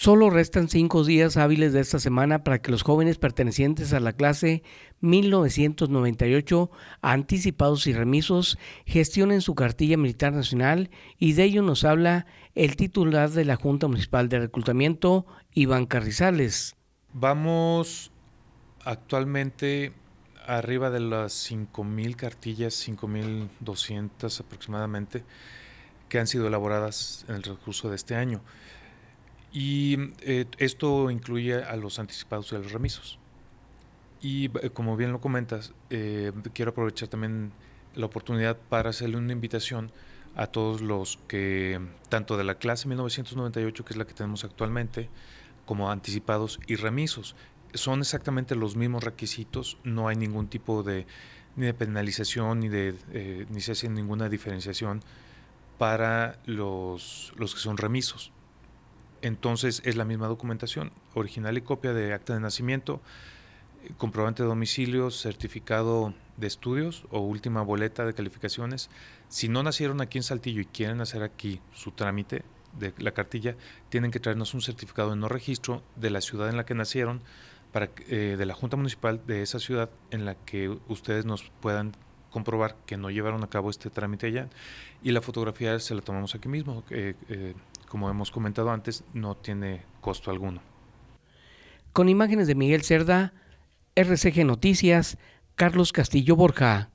Solo restan cinco días hábiles de esta semana para que los jóvenes pertenecientes a la clase 1998, anticipados y remisos, gestionen su cartilla militar nacional y de ello nos habla el titular de la Junta Municipal de Reclutamiento, Iván Carrizales. Vamos actualmente arriba de las 5.000 cartillas, 5.200 aproximadamente, que han sido elaboradas en el recurso de este año. Y eh, esto incluye a los anticipados y a los remisos. Y eh, como bien lo comentas, eh, quiero aprovechar también la oportunidad para hacerle una invitación a todos los que, tanto de la clase 1998, que es la que tenemos actualmente, como anticipados y remisos. Son exactamente los mismos requisitos, no hay ningún tipo de, de penalización, ni, de, ni se hace ninguna diferenciación para los, los que son remisos entonces es la misma documentación, original y copia de acta de nacimiento, comprobante de domicilio, certificado de estudios o última boleta de calificaciones. Si no nacieron aquí en Saltillo y quieren hacer aquí su trámite de la cartilla, tienen que traernos un certificado de no registro de la ciudad en la que nacieron, eh, de la Junta Municipal de esa ciudad en la que ustedes nos puedan comprobar que no llevaron a cabo este trámite allá y la fotografía se la tomamos aquí mismo, eh, eh como hemos comentado antes, no tiene costo alguno. Con imágenes de Miguel Cerda, RCG Noticias, Carlos Castillo Borja.